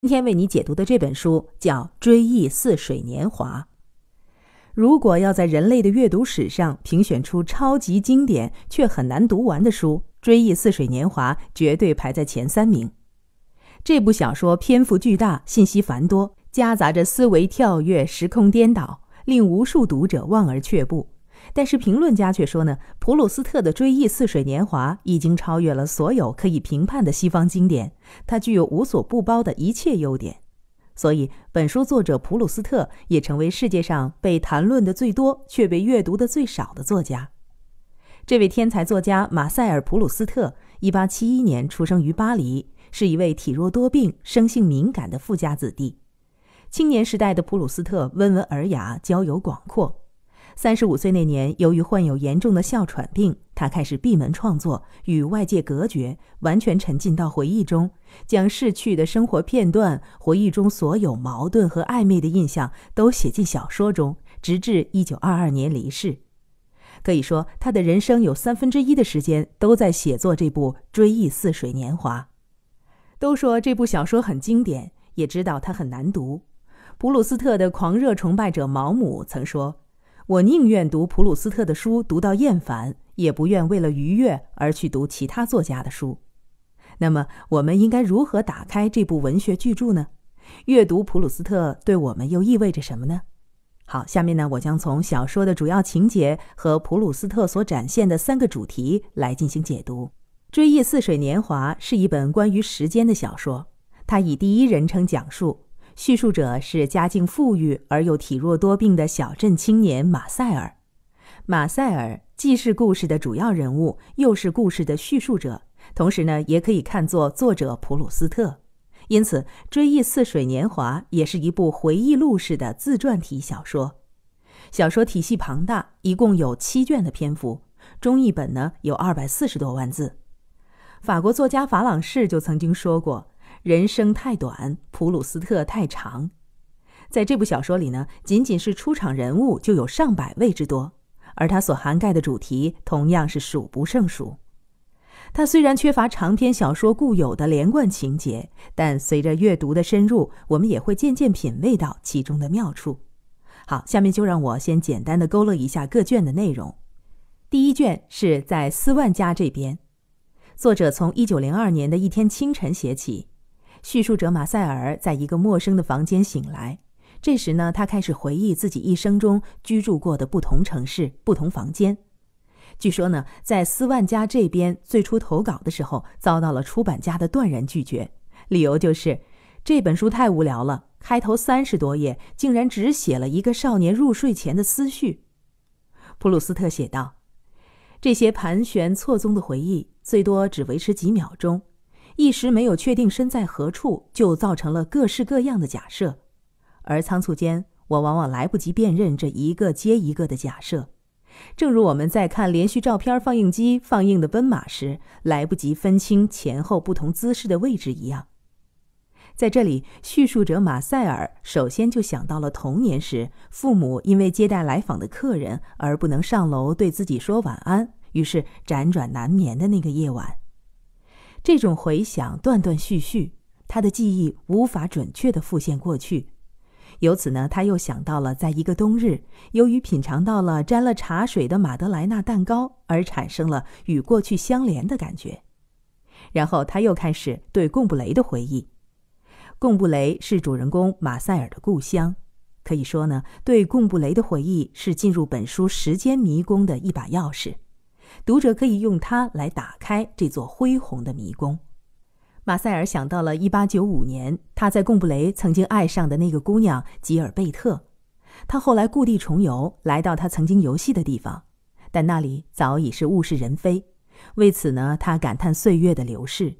今天为你解读的这本书叫《追忆似水年华》。如果要在人类的阅读史上评选出超级经典却很难读完的书，《追忆似水年华》绝对排在前三名。这部小说篇幅巨大，信息繁多，夹杂着思维跳跃、时空颠倒，令无数读者望而却步。但是评论家却说呢，普鲁斯特的《追忆似水年华》已经超越了所有可以评判的西方经典，它具有无所不包的一切优点。所以，本书作者普鲁斯特也成为世界上被谈论的最多，却被阅读的最少的作家。这位天才作家马塞尔·普鲁斯特，1871年出生于巴黎，是一位体弱多病、生性敏感的富家子弟。青年时代的普鲁斯特温文尔雅，交友广阔。三十五岁那年，由于患有严重的哮喘病，他开始闭门创作，与外界隔绝，完全沉浸到回忆中，将逝去的生活片段、回忆中所有矛盾和暧昧的印象都写进小说中，直至一九二二年离世。可以说，他的人生有三分之一的时间都在写作这部《追忆似水年华》。都说这部小说很经典，也知道它很难读。普鲁斯特的狂热崇拜者毛姆曾说。我宁愿读普鲁斯特的书读到厌烦，也不愿为了愉悦而去读其他作家的书。那么，我们应该如何打开这部文学巨著呢？阅读普鲁斯特对我们又意味着什么呢？好，下面呢，我将从小说的主要情节和普鲁斯特所展现的三个主题来进行解读。《追忆似水年华》是一本关于时间的小说，它以第一人称讲述。叙述者是家境富裕而又体弱多病的小镇青年马塞尔。马塞尔既是故事的主要人物，又是故事的叙述者，同时呢，也可以看作作者普鲁斯特。因此，《追忆似水年华》也是一部回忆录式的自传体小说。小说体系庞大，一共有七卷的篇幅，中译本呢有二百四十多万字。法国作家法朗士就曾经说过。人生太短，普鲁斯特太长。在这部小说里呢，仅仅是出场人物就有上百位之多，而它所涵盖的主题同样是数不胜数。它虽然缺乏长篇小说固有的连贯情节，但随着阅读的深入，我们也会渐渐品味到其中的妙处。好，下面就让我先简单的勾勒一下各卷的内容。第一卷是在斯万家这边，作者从1902年的一天清晨写起。叙述者马塞尔在一个陌生的房间醒来。这时呢，他开始回忆自己一生中居住过的不同城市、不同房间。据说呢，在斯万家这边最初投稿的时候，遭到了出版家的断然拒绝，理由就是这本书太无聊了。开头三十多页竟然只写了一个少年入睡前的思绪。普鲁斯特写道：“这些盘旋错综的回忆，最多只维持几秒钟。”一时没有确定身在何处，就造成了各式各样的假设，而仓促间我往往来不及辨认这一个接一个的假设，正如我们在看连续照片放映机放映的奔马时，来不及分清前后不同姿势的位置一样。在这里，叙述者马塞尔首先就想到了童年时，父母因为接待来访的客人而不能上楼对自己说晚安，于是辗转难眠的那个夜晚。这种回想断断续续，他的记忆无法准确地复现过去。由此呢，他又想到了在一个冬日，由于品尝到了沾了茶水的马德莱纳蛋糕而产生了与过去相连的感觉。然后他又开始对贡布雷的回忆。贡布雷是主人公马塞尔的故乡，可以说呢，对贡布雷的回忆是进入本书时间迷宫的一把钥匙。读者可以用它来打开这座恢宏的迷宫。马塞尔想到了1895年，他在贡布雷曾经爱上的那个姑娘吉尔贝特。他后来故地重游，来到他曾经游戏的地方，但那里早已是物是人非。为此呢，他感叹岁月的流逝。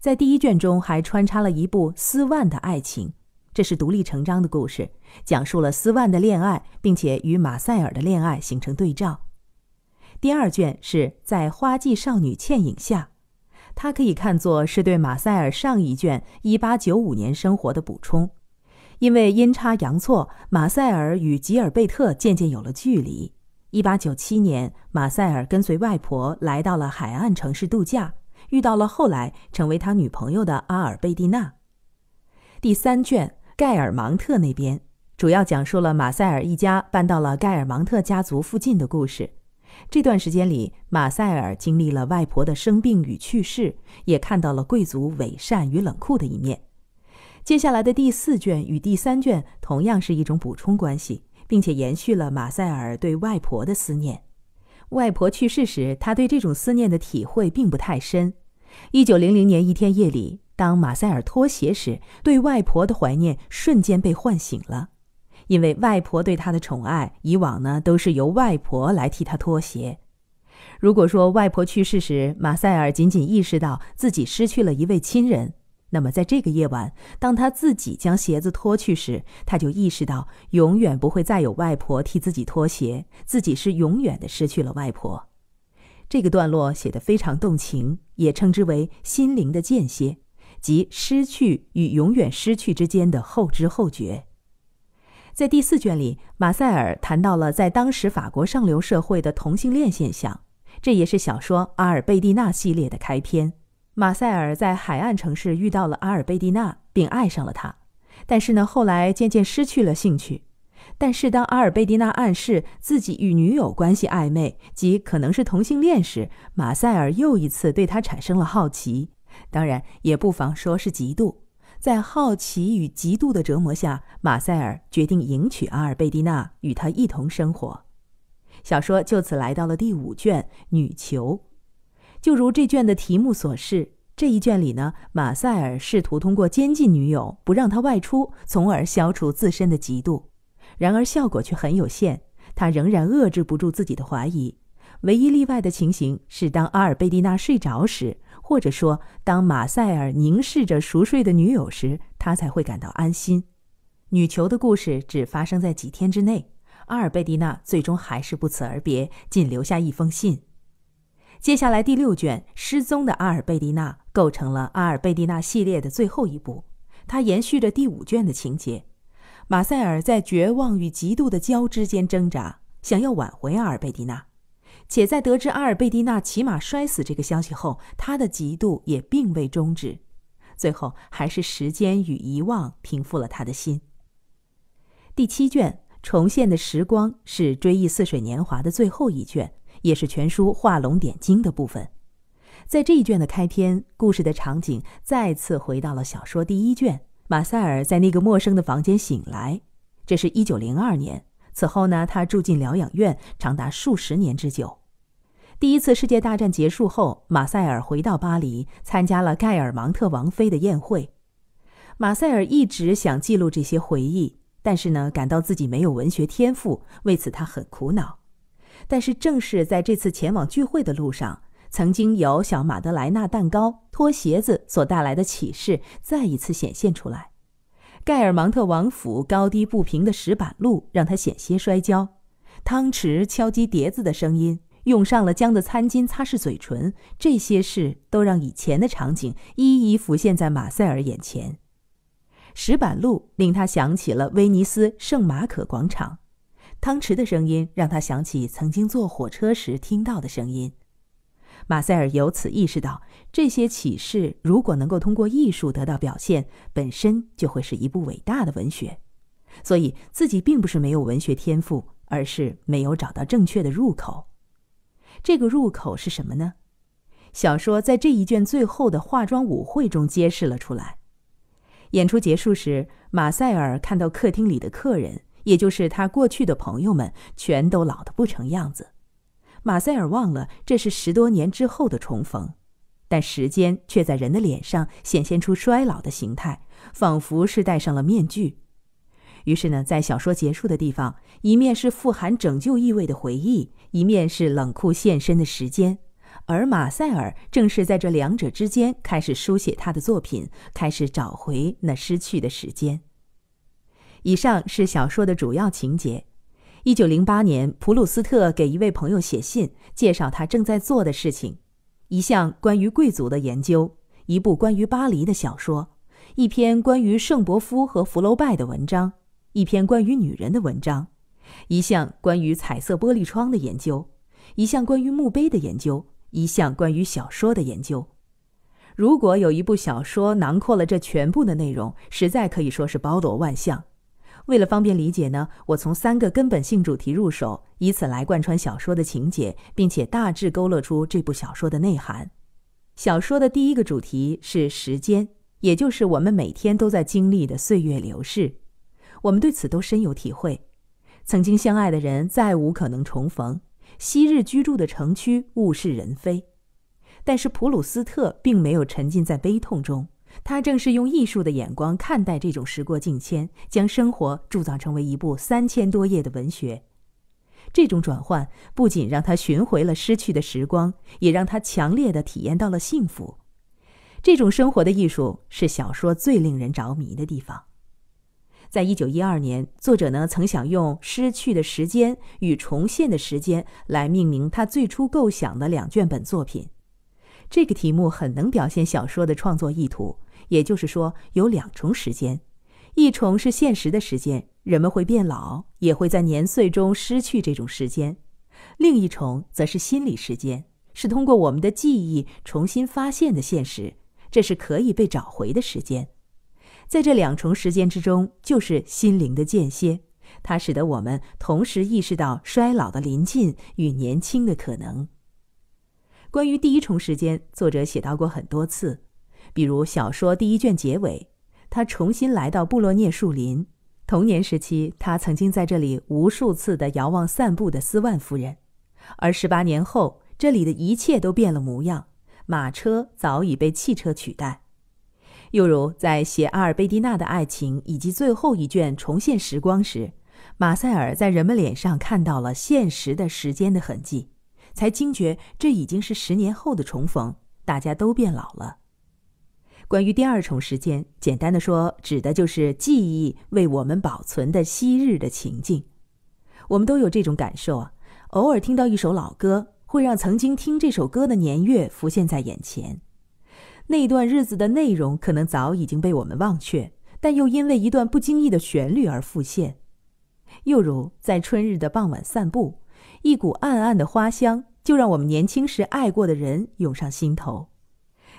在第一卷中，还穿插了一部斯万的爱情，这是独立成章的故事，讲述了斯万的恋爱，并且与马塞尔的恋爱形成对照。第二卷是在花季少女倩影下，它可以看作是对马塞尔上一卷1895年生活的补充，因为阴差阳错，马塞尔与吉尔贝特渐渐有了距离。1897年，马塞尔跟随外婆来到了海岸城市度假，遇到了后来成为他女朋友的阿尔贝蒂娜。第三卷盖尔芒特那边主要讲述了马塞尔一家搬到了盖尔芒特家族附近的故事。这段时间里，马塞尔经历了外婆的生病与去世，也看到了贵族伪善与冷酷的一面。接下来的第四卷与第三卷同样是一种补充关系，并且延续了马塞尔对外婆的思念。外婆去世时，他对这种思念的体会并不太深。一九零零年一天夜里，当马塞尔脱鞋时，对外婆的怀念瞬间被唤醒了。因为外婆对他的宠爱，以往呢都是由外婆来替他脱鞋。如果说外婆去世时，马塞尔仅仅意识到自己失去了一位亲人，那么在这个夜晚，当他自己将鞋子脱去时，他就意识到永远不会再有外婆替自己脱鞋，自己是永远的失去了外婆。这个段落写得非常动情，也称之为心灵的间歇，即失去与永远失去之间的后知后觉。在第四卷里，马塞尔谈到了在当时法国上流社会的同性恋现象，这也是小说《阿尔贝蒂娜》系列的开篇。马塞尔在海岸城市遇到了阿尔贝蒂娜，并爱上了她，但是呢，后来渐渐失去了兴趣。但是当阿尔贝蒂娜暗示自己与女友关系暧昧，即可能是同性恋时，马塞尔又一次对她产生了好奇，当然也不妨说是嫉妒。在好奇与嫉妒的折磨下，马塞尔决定迎娶阿尔贝蒂娜，与她一同生活。小说就此来到了第五卷《女囚》。就如这卷的题目所示，这一卷里呢，马塞尔试图通过监禁女友，不让她外出，从而消除自身的嫉妒。然而效果却很有限，他仍然遏制不住自己的怀疑。唯一例外的情形是，当阿尔贝蒂娜睡着时。或者说，当马塞尔凝视着熟睡的女友时，他才会感到安心。女囚的故事只发生在几天之内，阿尔贝蒂娜最终还是不辞而别，仅留下一封信。接下来第六卷《失踪的阿尔贝蒂娜》构成了阿尔贝蒂娜系列的最后一部，它延续着第五卷的情节。马塞尔在绝望与极度的交织间挣扎，想要挽回阿尔贝蒂娜。且在得知阿尔贝蒂娜骑马摔死这个消息后，他的嫉妒也并未终止。最后，还是时间与遗忘平复了他的心。第七卷重现的时光是追忆似水年华的最后一卷，也是全书画龙点睛的部分。在这一卷的开篇，故事的场景再次回到了小说第一卷，马塞尔在那个陌生的房间醒来，这是一九零二年。此后呢，他住进疗养院，长达数十年之久。第一次世界大战结束后，马赛尔回到巴黎，参加了盖尔芒特王妃的宴会。马塞尔一直想记录这些回忆，但是呢，感到自己没有文学天赋，为此他很苦恼。但是，正是在这次前往聚会的路上，曾经由小马德莱纳蛋糕脱鞋子所带来的启示，再一次显现出来。盖尔芒特王府高低不平的石板路让他险些摔跤，汤匙敲击碟子的声音，用上了浆的餐巾擦拭嘴唇，这些事都让以前的场景一一浮现在马塞尔眼前。石板路令他想起了威尼斯圣马可广场，汤匙的声音让他想起曾经坐火车时听到的声音。马塞尔由此意识到，这些启示如果能够通过艺术得到表现，本身就会是一部伟大的文学。所以，自己并不是没有文学天赋，而是没有找到正确的入口。这个入口是什么呢？小说在这一卷最后的化妆舞会中揭示了出来。演出结束时，马塞尔看到客厅里的客人，也就是他过去的朋友们，全都老得不成样子。马塞尔忘了这是十多年之后的重逢，但时间却在人的脸上显现出衰老的形态，仿佛是戴上了面具。于是呢，在小说结束的地方，一面是富含拯救意味的回忆，一面是冷酷现身的时间，而马塞尔正是在这两者之间开始书写他的作品，开始找回那失去的时间。以上是小说的主要情节。一九零八年，普鲁斯特给一位朋友写信，介绍他正在做的事情：一项关于贵族的研究，一部关于巴黎的小说，一篇关于圣伯夫和福楼拜的文章，一篇关于女人的文章，一项关于彩色玻璃窗的研究，一项关于墓碑的研究，一项关于小说的研究。如果有一部小说囊括了这全部的内容，实在可以说是包罗万象。为了方便理解呢，我从三个根本性主题入手，以此来贯穿小说的情节，并且大致勾勒出这部小说的内涵。小说的第一个主题是时间，也就是我们每天都在经历的岁月流逝。我们对此都深有体会。曾经相爱的人再无可能重逢，昔日居住的城区物是人非。但是普鲁斯特并没有沉浸在悲痛中。他正是用艺术的眼光看待这种时过境迁，将生活铸造成为一部三千多页的文学。这种转换不仅让他寻回了失去的时光，也让他强烈的体验到了幸福。这种生活的艺术是小说最令人着迷的地方。在一九一二年，作者呢曾想用“失去的时间”与“重现的时间”来命名他最初构想的两卷本作品。这个题目很能表现小说的创作意图。也就是说，有两重时间，一重是现实的时间，人们会变老，也会在年岁中失去这种时间；另一重则是心理时间，是通过我们的记忆重新发现的现实，这是可以被找回的时间。在这两重时间之中，就是心灵的间歇，它使得我们同时意识到衰老的临近与年轻的可能。关于第一重时间，作者写到过很多次。比如小说第一卷结尾，他重新来到布洛涅树林，童年时期他曾经在这里无数次地遥望散步的斯万夫人，而十八年后这里的一切都变了模样，马车早已被汽车取代。又如在写阿尔贝蒂娜的爱情以及最后一卷重现时光时，马塞尔在人们脸上看到了现实的时间的痕迹，才惊觉这已经是十年后的重逢，大家都变老了。关于第二重时间，简单的说，指的就是记忆为我们保存的昔日的情境。我们都有这种感受啊，偶尔听到一首老歌，会让曾经听这首歌的年月浮现在眼前。那段日子的内容可能早已经被我们忘却，但又因为一段不经意的旋律而浮现。又如在春日的傍晚散步，一股暗暗的花香，就让我们年轻时爱过的人涌上心头。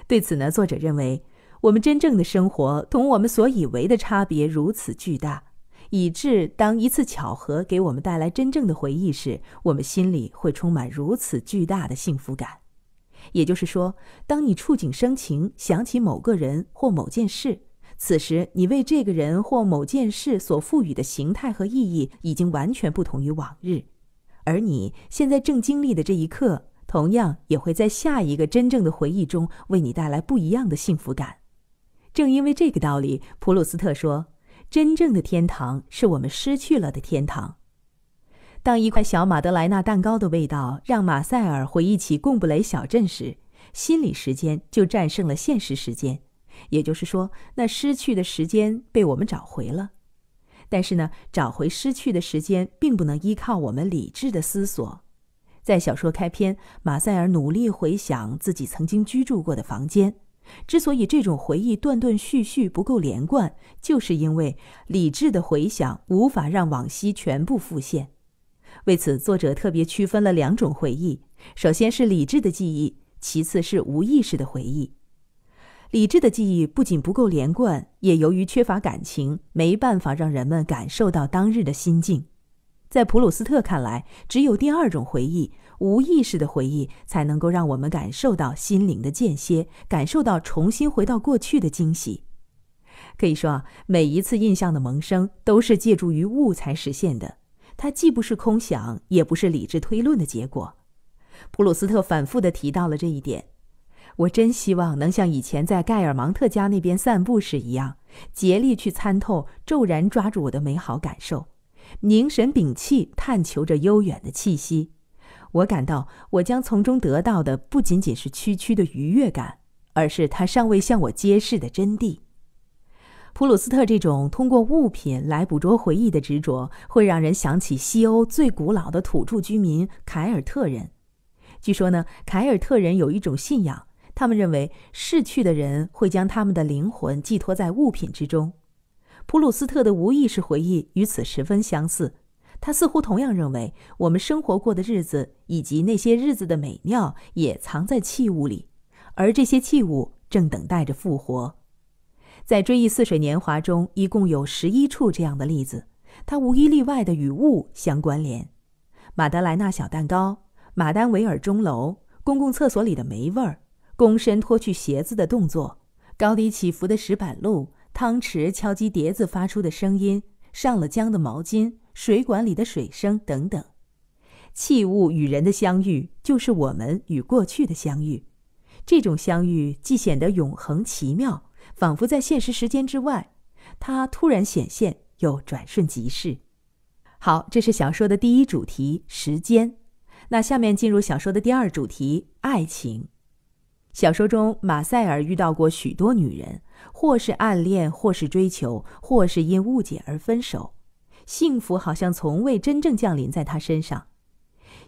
对此呢，作者认为。我们真正的生活同我们所以为的差别如此巨大，以致当一次巧合给我们带来真正的回忆时，我们心里会充满如此巨大的幸福感。也就是说，当你触景生情，想起某个人或某件事，此时你为这个人或某件事所赋予的形态和意义已经完全不同于往日，而你现在正经历的这一刻，同样也会在下一个真正的回忆中为你带来不一样的幸福感。正因为这个道理，普鲁斯特说：“真正的天堂是我们失去了的天堂。”当一块小马德莱纳蛋糕的味道让马赛尔回忆起贡布雷小镇时，心理时间就战胜了现实时间，也就是说，那失去的时间被我们找回了。但是呢，找回失去的时间并不能依靠我们理智的思索。在小说开篇，马塞尔努力回想自己曾经居住过的房间。之所以这种回忆断断续续、不够连贯，就是因为理智的回想无法让往昔全部复现。为此，作者特别区分了两种回忆：首先是理智的记忆，其次是无意识的回忆。理智的记忆不仅不够连贯，也由于缺乏感情，没办法让人们感受到当日的心境。在普鲁斯特看来，只有第二种回忆。无意识的回忆才能够让我们感受到心灵的间歇，感受到重新回到过去的惊喜。可以说，每一次印象的萌生都是借助于物才实现的，它既不是空想，也不是理智推论的结果。普鲁斯特反复地提到了这一点。我真希望能像以前在盖尔芒特家那边散步时一样，竭力去参透骤然抓住我的美好感受，凝神屏气，探求着悠远的气息。我感到，我将从中得到的不仅仅是区区的愉悦感，而是他尚未向我揭示的真谛。普鲁斯特这种通过物品来捕捉回忆的执着，会让人想起西欧最古老的土著居民凯尔特人。据说呢，凯尔特人有一种信仰，他们认为逝去的人会将他们的灵魂寄托在物品之中。普鲁斯特的无意识回忆与此十分相似。他似乎同样认为，我们生活过的日子以及那些日子的美妙也藏在器物里，而这些器物正等待着复活。在追忆似水年华中，一共有十一处这样的例子，它无一例外的与物相关联：马德莱纳小蛋糕、马丹维尔钟楼、公共厕所里的霉味儿、躬身脱去鞋子的动作、高低起伏的石板路、汤匙敲击碟子发出的声音、上了浆的毛巾。水管里的水声等等，器物与人的相遇，就是我们与过去的相遇。这种相遇既显得永恒奇妙，仿佛在现实时间之外。它突然显现，又转瞬即逝。好，这是小说的第一主题——时间。那下面进入小说的第二主题——爱情。小说中，马塞尔遇到过许多女人，或是暗恋，或是追求，或是因误解而分手。幸福好像从未真正降临在他身上。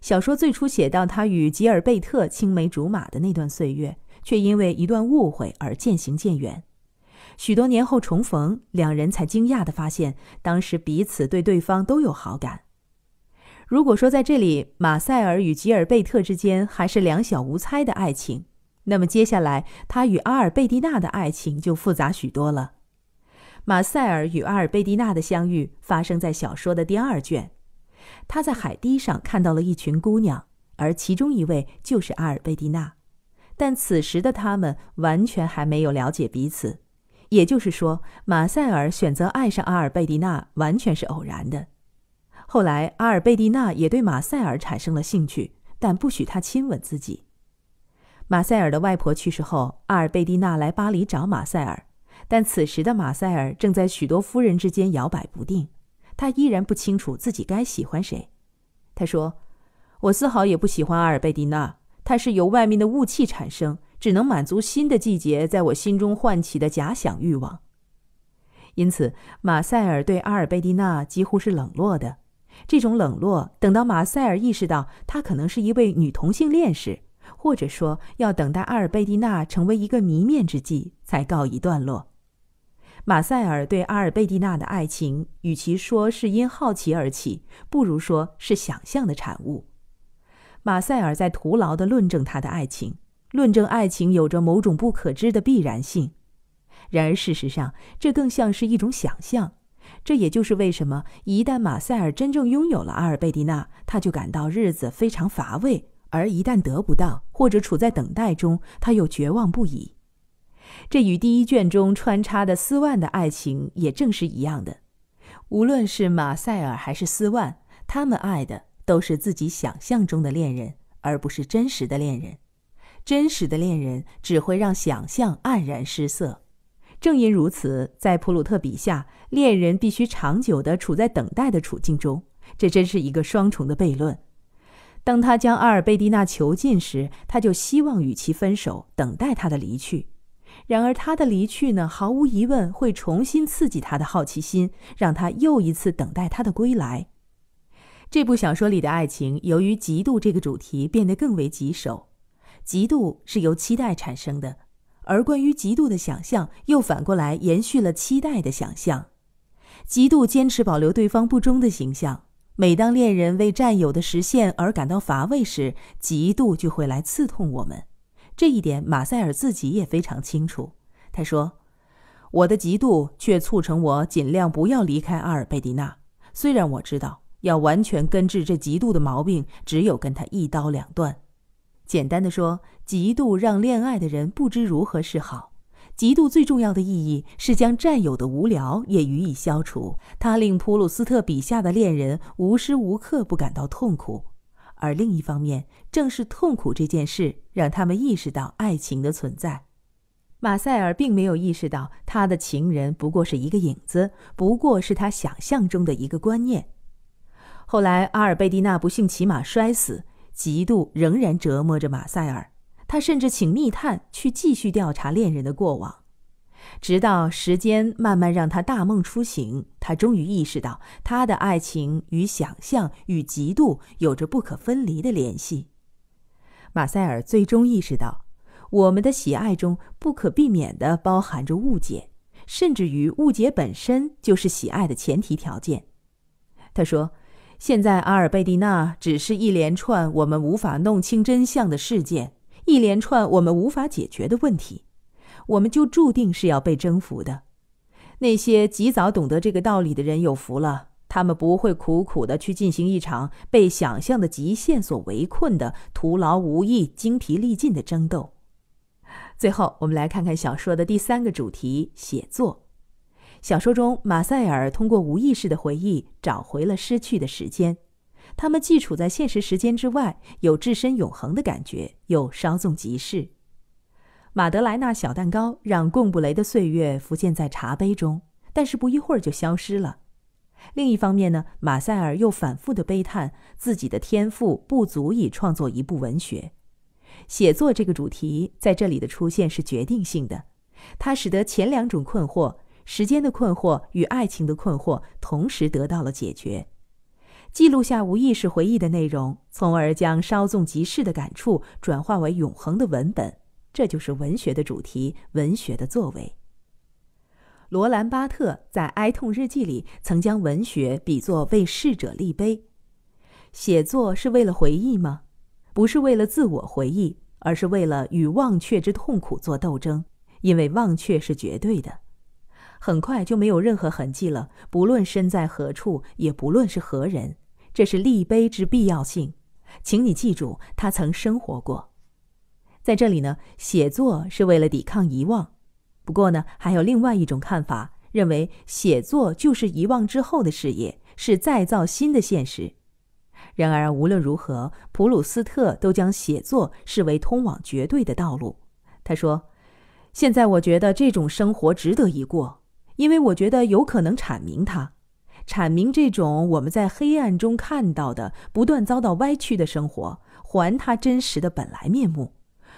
小说最初写到他与吉尔贝特青梅竹马的那段岁月，却因为一段误会而渐行渐远。许多年后重逢，两人才惊讶地发现，当时彼此对对方都有好感。如果说在这里马塞尔与吉尔贝特之间还是两小无猜的爱情，那么接下来他与阿尔贝蒂娜的爱情就复杂许多了。马塞尔与阿尔贝蒂娜的相遇发生在小说的第二卷，他在海堤上看到了一群姑娘，而其中一位就是阿尔贝蒂娜。但此时的他们完全还没有了解彼此，也就是说，马塞尔选择爱上阿尔贝蒂娜完全是偶然的。后来，阿尔贝蒂娜也对马塞尔产生了兴趣，但不许他亲吻自己。马塞尔的外婆去世后，阿尔贝蒂娜来巴黎找马塞尔。但此时的马塞尔正在许多夫人之间摇摆不定，他依然不清楚自己该喜欢谁。他说：“我丝毫也不喜欢阿尔贝蒂娜，她是由外面的雾气产生，只能满足新的季节在我心中唤起的假想欲望。”因此，马塞尔对阿尔贝蒂娜几乎是冷落的。这种冷落，等到马塞尔意识到她可能是一位女同性恋时。或者说，要等待阿尔贝蒂娜成为一个谜面之际，才告一段落。马塞尔对阿尔贝蒂娜的爱情，与其说是因好奇而起，不如说是想象的产物。马塞尔在徒劳地论证他的爱情，论证爱情有着某种不可知的必然性。然而，事实上，这更像是一种想象。这也就是为什么，一旦马塞尔真正拥有了阿尔贝蒂娜，他就感到日子非常乏味。而一旦得不到，或者处在等待中，他又绝望不已。这与第一卷中穿插的斯万的爱情也正是一样的。无论是马塞尔还是斯万，他们爱的都是自己想象中的恋人，而不是真实的恋人。真实的恋人只会让想象黯然失色。正因如此，在普鲁特笔下，恋人必须长久地处在等待的处境中。这真是一个双重的悖论。当他将阿尔贝蒂娜囚禁时，他就希望与其分手，等待他的离去。然而，他的离去呢，毫无疑问会重新刺激他的好奇心，让他又一次等待他的归来。这部小说里的爱情，由于嫉妒这个主题，变得更为棘手。嫉妒是由期待产生的，而关于嫉妒的想象又反过来延续了期待的想象。嫉妒坚持保留对方不忠的形象。每当恋人为占有的实现而感到乏味时，嫉妒就会来刺痛我们。这一点马塞尔自己也非常清楚。他说：“我的嫉妒却促成我尽量不要离开阿尔贝蒂娜。虽然我知道要完全根治这嫉妒的毛病，只有跟他一刀两断。”简单的说，嫉妒让恋爱的人不知如何是好。嫉妒最重要的意义是将占有的无聊也予以消除，它令普鲁斯特笔下的恋人无时无刻不感到痛苦，而另一方面，正是痛苦这件事让他们意识到爱情的存在。马塞尔并没有意识到他的情人不过是一个影子，不过是他想象中的一个观念。后来，阿尔贝蒂娜不幸骑马摔死，嫉妒仍然折磨着马塞尔。他甚至请密探去继续调查恋人的过往，直到时间慢慢让他大梦初醒。他终于意识到，他的爱情与想象与嫉妒有着不可分离的联系。马塞尔最终意识到，我们的喜爱中不可避免地包含着误解，甚至于误解本身就是喜爱的前提条件。他说：“现在阿尔贝蒂娜只是一连串我们无法弄清真相的事件。”一连串我们无法解决的问题，我们就注定是要被征服的。那些及早懂得这个道理的人有福了，他们不会苦苦的去进行一场被想象的极限所围困的徒劳无益、精疲力尽的争斗。最后，我们来看看小说的第三个主题——写作。小说中，马塞尔通过无意识的回忆，找回了失去的时间。他们既处在现实时间之外，有置身永恒的感觉，又稍纵即逝。马德莱纳小蛋糕让贡布雷的岁月浮现在茶杯中，但是不一会儿就消失了。另一方面呢，马塞尔又反复的悲叹自己的天赋不足以创作一部文学。写作这个主题在这里的出现是决定性的，它使得前两种困惑——时间的困惑与爱情的困惑——同时得到了解决。记录下无意识回忆的内容，从而将稍纵即逝的感触转化为永恒的文本，这就是文学的主题，文学的作为。罗兰·巴特在《哀痛日记》里曾将文学比作为逝者立碑。写作是为了回忆吗？不是为了自我回忆，而是为了与忘却之痛苦做斗争，因为忘却是绝对的，很快就没有任何痕迹了，不论身在何处，也不论是何人。这是立碑之必要性，请你记住，他曾生活过。在这里呢，写作是为了抵抗遗忘。不过呢，还有另外一种看法，认为写作就是遗忘之后的事业，是再造新的现实。然而无论如何，普鲁斯特都将写作视为通往绝对的道路。他说：“现在我觉得这种生活值得一过，因为我觉得有可能阐明它。”阐明这种我们在黑暗中看到的不断遭到歪曲的生活，还它真实的本来面目。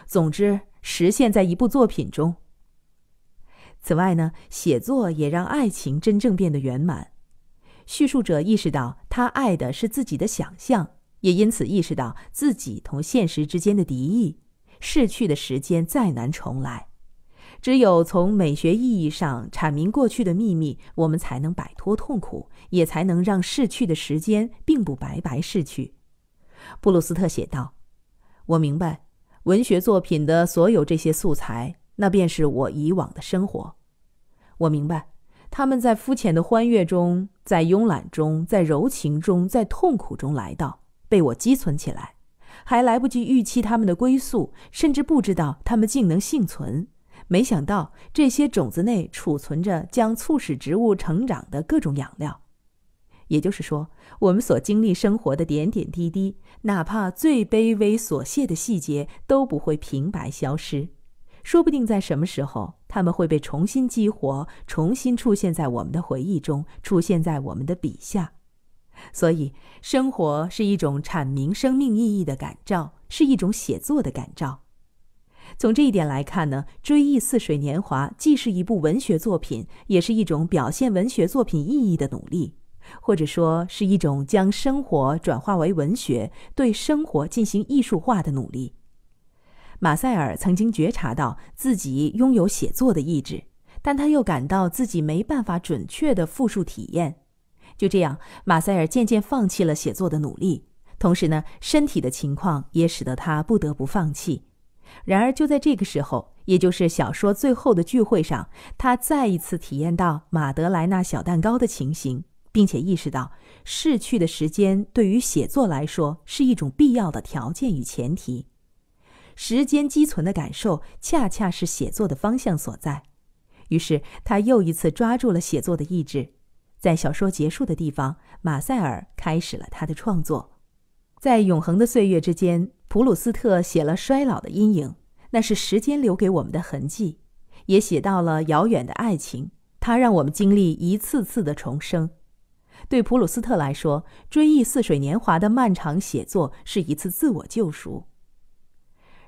总之，实现在一部作品中。此外呢，写作也让爱情真正变得圆满。叙述者意识到他爱的是自己的想象，也因此意识到自己同现实之间的敌意。逝去的时间再难重来。只有从美学意义上阐明过去的秘密，我们才能摆脱痛苦，也才能让逝去的时间并不白白逝去。布鲁斯特写道：“我明白，文学作品的所有这些素材，那便是我以往的生活。我明白，他们在肤浅的欢悦中，在慵懒中，在柔情中，在痛苦中来到，被我积存起来，还来不及预期他们的归宿，甚至不知道他们竟能幸存。”没想到这些种子内储存着将促使植物成长的各种养料，也就是说，我们所经历生活的点点滴滴，哪怕最卑微琐屑的细节，都不会平白消失。说不定在什么时候，它们会被重新激活，重新出现在我们的回忆中，出现在我们的笔下。所以，生活是一种阐明生命意义的感召，是一种写作的感召。从这一点来看呢，追忆似水年华既是一部文学作品，也是一种表现文学作品意义的努力，或者说是一种将生活转化为文学、对生活进行艺术化的努力。马塞尔曾经觉察到自己拥有写作的意志，但他又感到自己没办法准确的复述体验。就这样，马塞尔渐渐放弃了写作的努力，同时呢，身体的情况也使得他不得不放弃。然而，就在这个时候，也就是小说最后的聚会上，他再一次体验到马德莱纳小蛋糕的情形，并且意识到逝去的时间对于写作来说是一种必要的条件与前提。时间积存的感受，恰恰是写作的方向所在。于是，他又一次抓住了写作的意志。在小说结束的地方，马塞尔开始了他的创作。在永恒的岁月之间，普鲁斯特写了《衰老的阴影》，那是时间留给我们的痕迹，也写到了遥远的爱情，它让我们经历一次次的重生。对普鲁斯特来说，追忆似水年华的漫长写作是一次自我救赎。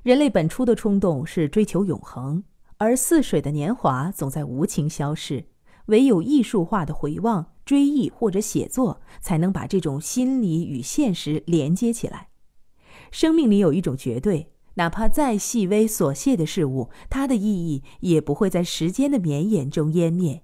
人类本初的冲动是追求永恒，而似水的年华总在无情消逝，唯有艺术化的回望。追忆或者写作，才能把这种心理与现实连接起来。生命里有一种绝对，哪怕再细微琐屑的事物，它的意义也不会在时间的绵延中湮灭。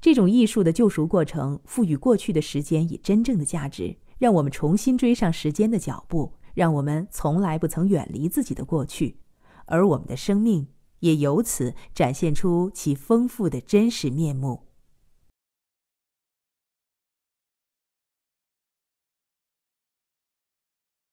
这种艺术的救赎过程，赋予过去的时间以真正的价值，让我们重新追上时间的脚步，让我们从来不曾远离自己的过去，而我们的生命也由此展现出其丰富的真实面目。